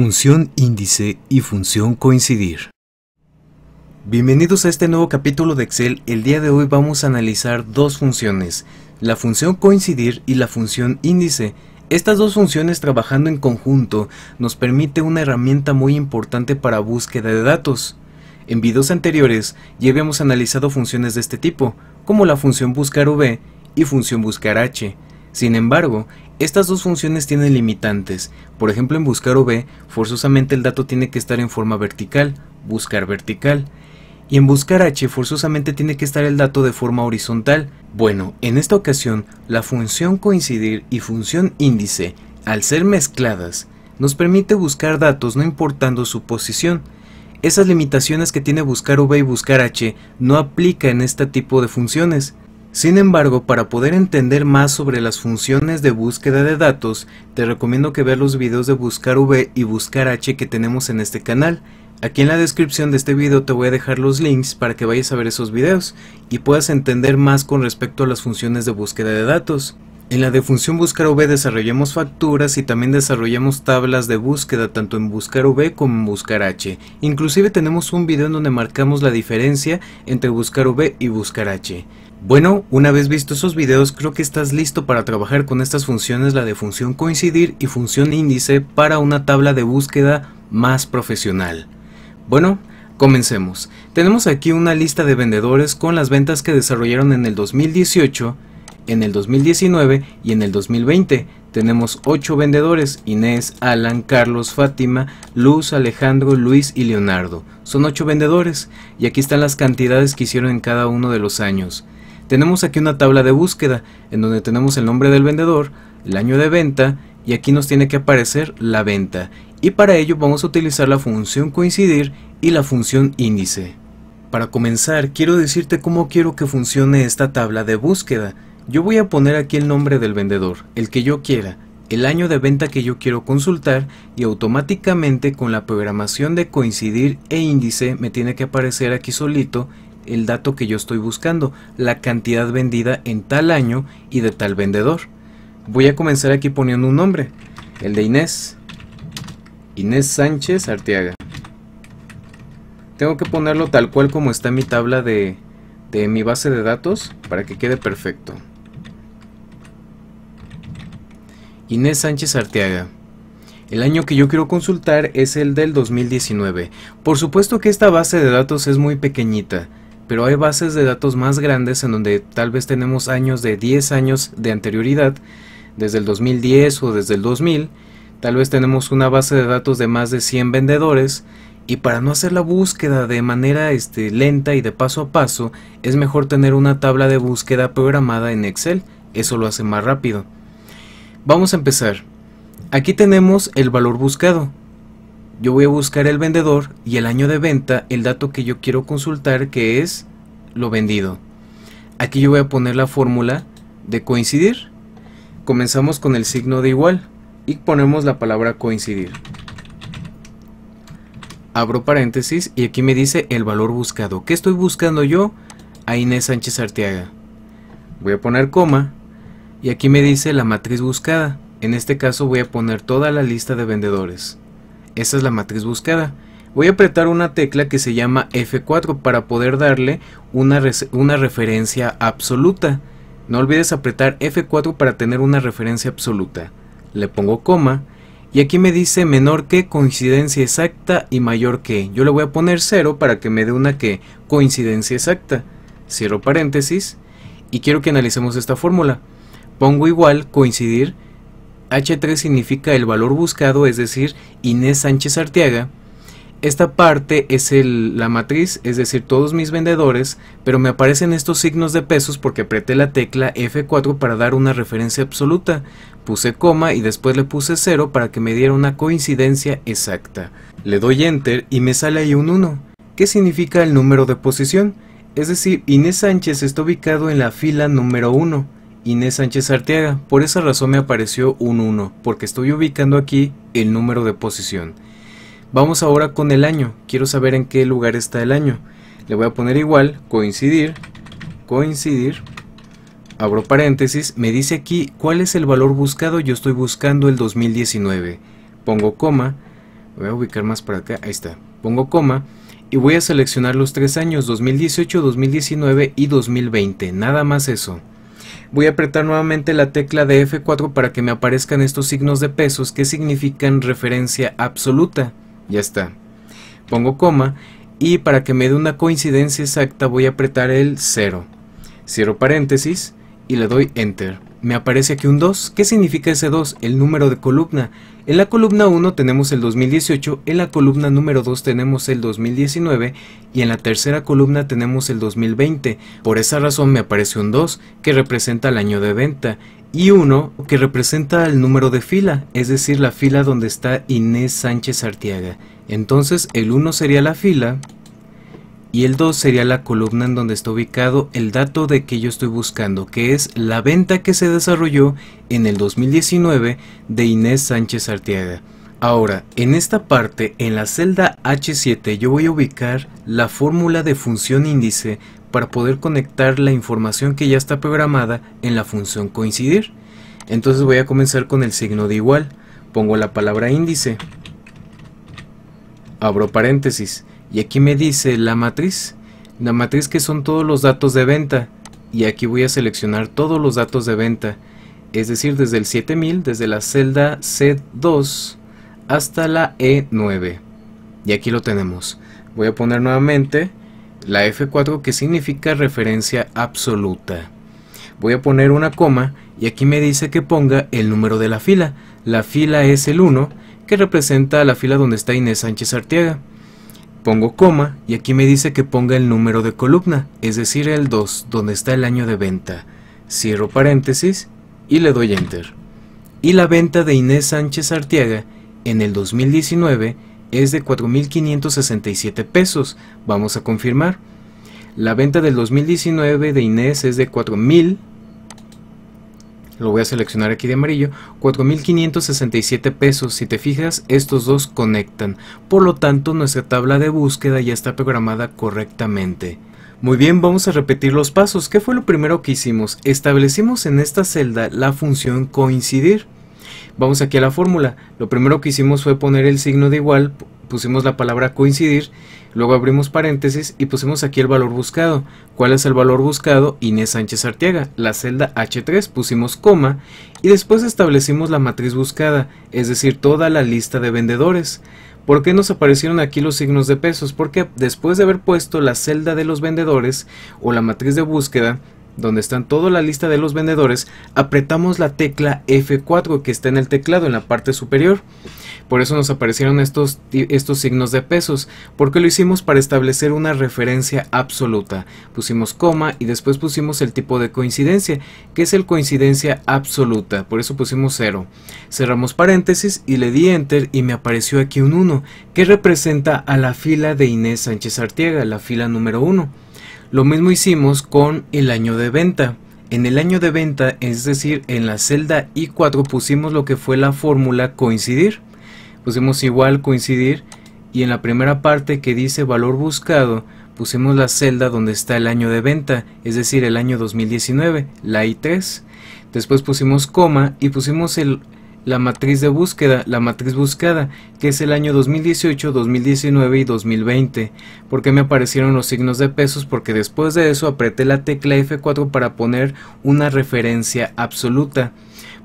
Función índice y función coincidir. Bienvenidos a este nuevo capítulo de Excel. El día de hoy vamos a analizar dos funciones, la función coincidir y la función índice. Estas dos funciones trabajando en conjunto nos permite una herramienta muy importante para búsqueda de datos. En videos anteriores ya habíamos analizado funciones de este tipo, como la función buscar V y función buscar H. Sin embargo, estas dos funciones tienen limitantes. Por ejemplo, en buscar o forzosamente el dato tiene que estar en forma vertical, buscar vertical. Y en buscar h, forzosamente tiene que estar el dato de forma horizontal. Bueno, en esta ocasión, la función coincidir y función índice, al ser mezcladas, nos permite buscar datos no importando su posición. Esas limitaciones que tiene buscar v y buscar h no aplica en este tipo de funciones. Sin embargo, para poder entender más sobre las funciones de búsqueda de datos, te recomiendo que veas los videos de Buscar V y Buscar H que tenemos en este canal. Aquí en la descripción de este video te voy a dejar los links para que vayas a ver esos videos y puedas entender más con respecto a las funciones de búsqueda de datos. En la de función buscar V desarrollamos facturas y también desarrollamos tablas de búsqueda tanto en buscar V como en buscar H. Inclusive tenemos un video en donde marcamos la diferencia entre buscar V y buscar H. Bueno, una vez visto esos videos creo que estás listo para trabajar con estas funciones, la de función coincidir y función índice para una tabla de búsqueda más profesional. Bueno, comencemos. Tenemos aquí una lista de vendedores con las ventas que desarrollaron en el 2018, en el 2019 y en el 2020. Tenemos 8 vendedores, Inés, Alan, Carlos, Fátima, Luz, Alejandro, Luis y Leonardo. Son 8 vendedores y aquí están las cantidades que hicieron en cada uno de los años. Tenemos aquí una tabla de búsqueda en donde tenemos el nombre del vendedor, el año de venta y aquí nos tiene que aparecer la venta. Y para ello vamos a utilizar la función coincidir y la función índice. Para comenzar, quiero decirte cómo quiero que funcione esta tabla de búsqueda. Yo voy a poner aquí el nombre del vendedor, el que yo quiera, el año de venta que yo quiero consultar y automáticamente con la programación de coincidir e índice me tiene que aparecer aquí solito el dato que yo estoy buscando, la cantidad vendida en tal año y de tal vendedor. Voy a comenzar aquí poniendo un nombre, el de Inés. Inés Sánchez Arteaga. Tengo que ponerlo tal cual como está en mi tabla de, de mi base de datos para que quede perfecto. Inés Sánchez Arteaga. El año que yo quiero consultar es el del 2019. Por supuesto que esta base de datos es muy pequeñita pero hay bases de datos más grandes en donde tal vez tenemos años de 10 años de anterioridad, desde el 2010 o desde el 2000, tal vez tenemos una base de datos de más de 100 vendedores y para no hacer la búsqueda de manera este, lenta y de paso a paso, es mejor tener una tabla de búsqueda programada en Excel, eso lo hace más rápido. Vamos a empezar. Aquí tenemos el valor buscado, yo voy a buscar el vendedor y el año de venta, el dato que yo quiero consultar que es lo vendido. Aquí yo voy a poner la fórmula de coincidir. Comenzamos con el signo de igual y ponemos la palabra coincidir. Abro paréntesis y aquí me dice el valor buscado. ¿Qué estoy buscando yo? A Inés Sánchez Arteaga. Voy a poner coma y aquí me dice la matriz buscada. En este caso voy a poner toda la lista de vendedores esa es la matriz buscada. Voy a apretar una tecla que se llama F4 para poder darle una, una referencia absoluta. No olvides apretar F4 para tener una referencia absoluta. Le pongo coma. Y aquí me dice menor que coincidencia exacta y mayor que. Yo le voy a poner 0 para que me dé una que coincidencia exacta. Cierro paréntesis. Y quiero que analicemos esta fórmula. Pongo igual coincidir H3 significa el valor buscado, es decir, Inés Sánchez Arteaga. Esta parte es la matriz, es decir, todos mis vendedores, pero me aparecen estos signos de pesos porque apreté la tecla F4 para dar una referencia absoluta. Puse coma y después le puse 0 para que me diera una coincidencia exacta. Le doy Enter y me sale ahí un 1, ¿Qué significa el número de posición. Es decir, Inés Sánchez está ubicado en la fila número 1. Inés Sánchez Arteaga, por esa razón me apareció un 1, porque estoy ubicando aquí el número de posición. Vamos ahora con el año, quiero saber en qué lugar está el año. Le voy a poner igual, coincidir, coincidir, abro paréntesis, me dice aquí cuál es el valor buscado, yo estoy buscando el 2019. Pongo coma, voy a ubicar más para acá, ahí está, pongo coma y voy a seleccionar los tres años, 2018, 2019 y 2020, nada más eso. Voy a apretar nuevamente la tecla de F4 para que me aparezcan estos signos de pesos que significan referencia absoluta. Ya está. Pongo coma y para que me dé una coincidencia exacta voy a apretar el 0. Cierro paréntesis y le doy Enter. Me aparece aquí un 2. ¿Qué significa ese 2? El número de columna. En la columna 1 tenemos el 2018, en la columna número 2 tenemos el 2019 y en la tercera columna tenemos el 2020. Por esa razón me aparece un 2 que representa el año de venta y 1 que representa el número de fila, es decir, la fila donde está Inés Sánchez Artiaga. Entonces el 1 sería la fila y el 2 sería la columna en donde está ubicado el dato de que yo estoy buscando, que es la venta que se desarrolló en el 2019 de Inés Sánchez Arteaga. Ahora, en esta parte, en la celda H7, yo voy a ubicar la fórmula de función índice para poder conectar la información que ya está programada en la función coincidir. Entonces voy a comenzar con el signo de igual. Pongo la palabra índice. Abro paréntesis y aquí me dice la matriz. La matriz que son todos los datos de venta. Y aquí voy a seleccionar todos los datos de venta. Es decir, desde el 7000, desde la celda C2 hasta la E9. Y aquí lo tenemos. Voy a poner nuevamente la F4 que significa referencia absoluta. Voy a poner una coma y aquí me dice que ponga el número de la fila. La fila es el 1 que representa la fila donde está Inés Sánchez Arteaga pongo coma y aquí me dice que ponga el número de columna, es decir el 2, donde está el año de venta. Cierro paréntesis y le doy enter. Y la venta de Inés Sánchez Artiaga en el 2019 es de 4.567 pesos. Vamos a confirmar. La venta del 2019 de Inés es de 4.000 lo voy a seleccionar aquí de amarillo, 4.567 pesos. Si te fijas, estos dos conectan. Por lo tanto, nuestra tabla de búsqueda ya está programada correctamente. Muy bien, vamos a repetir los pasos. ¿Qué fue lo primero que hicimos? Establecimos en esta celda la función coincidir. Vamos aquí a la fórmula. Lo primero que hicimos fue poner el signo de igual, pusimos la palabra coincidir Luego abrimos paréntesis y pusimos aquí el valor buscado. ¿Cuál es el valor buscado? Inés Sánchez Arteaga. La celda H3 pusimos coma y después establecimos la matriz buscada, es decir, toda la lista de vendedores. ¿Por qué nos aparecieron aquí los signos de pesos? Porque después de haber puesto la celda de los vendedores o la matriz de búsqueda, donde están toda la lista de los vendedores, apretamos la tecla F4 que está en el teclado en la parte superior. Por eso nos aparecieron estos, estos signos de pesos, porque lo hicimos para establecer una referencia absoluta. Pusimos coma y después pusimos el tipo de coincidencia, que es el coincidencia absoluta, por eso pusimos 0. Cerramos paréntesis y le di enter y me apareció aquí un 1, que representa a la fila de Inés Sánchez Artiega, la fila número 1. Lo mismo hicimos con el año de venta. En el año de venta, es decir, en la celda I4 pusimos lo que fue la fórmula coincidir. Pusimos igual coincidir y en la primera parte que dice valor buscado pusimos la celda donde está el año de venta, es decir, el año 2019, la I3. Después pusimos coma y pusimos el, la matriz de búsqueda, la matriz buscada, que es el año 2018, 2019 y 2020. ¿Por qué me aparecieron los signos de pesos? Porque después de eso apreté la tecla F4 para poner una referencia absoluta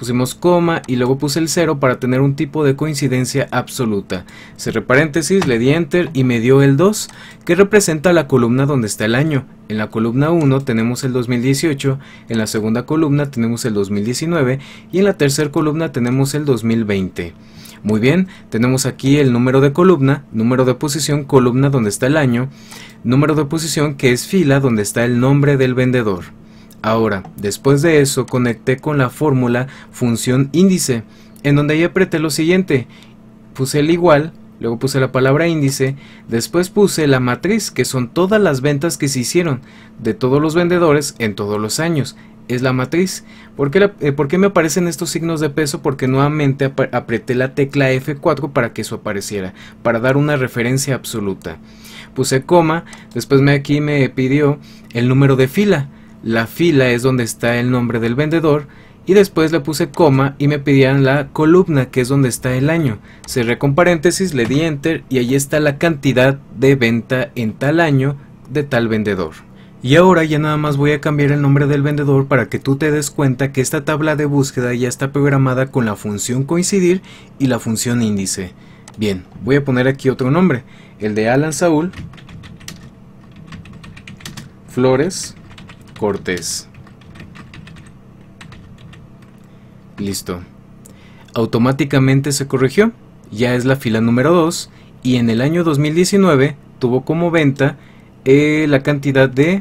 pusimos coma y luego puse el 0 para tener un tipo de coincidencia absoluta. Cerré paréntesis, le di enter y me dio el 2, que representa la columna donde está el año. En la columna 1 tenemos el 2018, en la segunda columna tenemos el 2019 y en la tercera columna tenemos el 2020. Muy bien, tenemos aquí el número de columna, número de posición, columna donde está el año, número de posición que es fila donde está el nombre del vendedor. Ahora, después de eso conecté con la fórmula función índice, en donde ahí apreté lo siguiente, puse el igual, luego puse la palabra índice, después puse la matriz, que son todas las ventas que se hicieron de todos los vendedores en todos los años, es la matriz. ¿Por qué, eh, me aparecen estos signos de peso? Porque nuevamente apreté la tecla F4 para que eso apareciera, para dar una referencia absoluta. Puse coma, después me, aquí me pidió el número de fila la fila es donde está el nombre del vendedor y después le puse coma y me pedían la columna que es donde está el año. Cerré con paréntesis, le di enter y ahí está la cantidad de venta en tal año de tal vendedor. Y ahora ya nada más voy a cambiar el nombre del vendedor para que tú te des cuenta que esta tabla de búsqueda ya está programada con la función coincidir y la función índice. Bien, voy a poner aquí otro nombre, el de Alan Saúl Flores Cortés. Listo. Automáticamente se corrigió, ya es la fila número 2 y en el año 2019 tuvo como venta eh, la cantidad de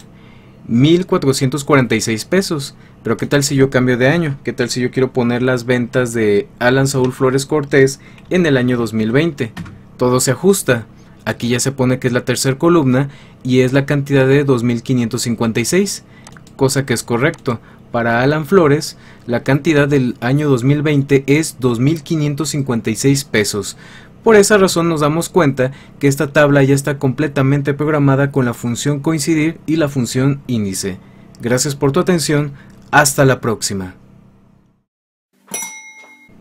1.446 pesos. Pero ¿qué tal si yo cambio de año? ¿Qué tal si yo quiero poner las ventas de Alan Saúl Flores Cortés en el año 2020? Todo se ajusta. Aquí ya se pone que es la tercera columna y es la cantidad de 2.556 cosa que es correcto. Para Alan Flores, la cantidad del año 2020 es 2.556 pesos. Por esa razón nos damos cuenta que esta tabla ya está completamente programada con la función coincidir y la función índice. Gracias por tu atención, hasta la próxima.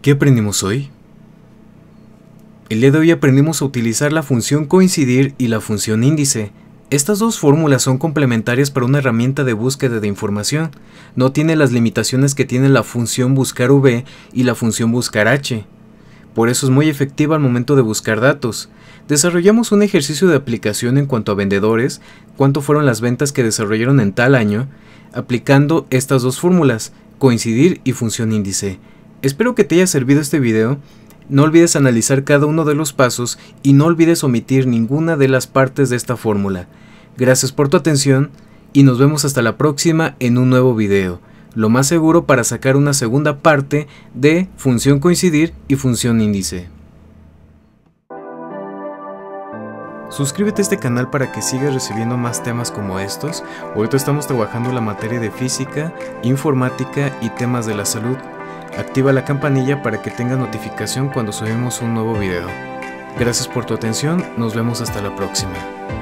¿Qué aprendimos hoy? El día de hoy aprendimos a utilizar la función coincidir y la función índice. Estas dos fórmulas son complementarias para una herramienta de búsqueda de información. No tiene las limitaciones que tiene la función buscar V y la función buscar H. Por eso es muy efectiva al momento de buscar datos. Desarrollamos un ejercicio de aplicación en cuanto a vendedores, cuánto fueron las ventas que desarrollaron en tal año, aplicando estas dos fórmulas, coincidir y función índice. Espero que te haya servido este video no olvides analizar cada uno de los pasos y no olvides omitir ninguna de las partes de esta fórmula. Gracias por tu atención y nos vemos hasta la próxima en un nuevo video, lo más seguro para sacar una segunda parte de función coincidir y función índice. Suscríbete a este canal para que sigas recibiendo más temas como estos. Ahorita estamos trabajando la materia de física, informática y temas de la salud Activa la campanilla para que tengas notificación cuando subimos un nuevo video. Gracias por tu atención, nos vemos hasta la próxima.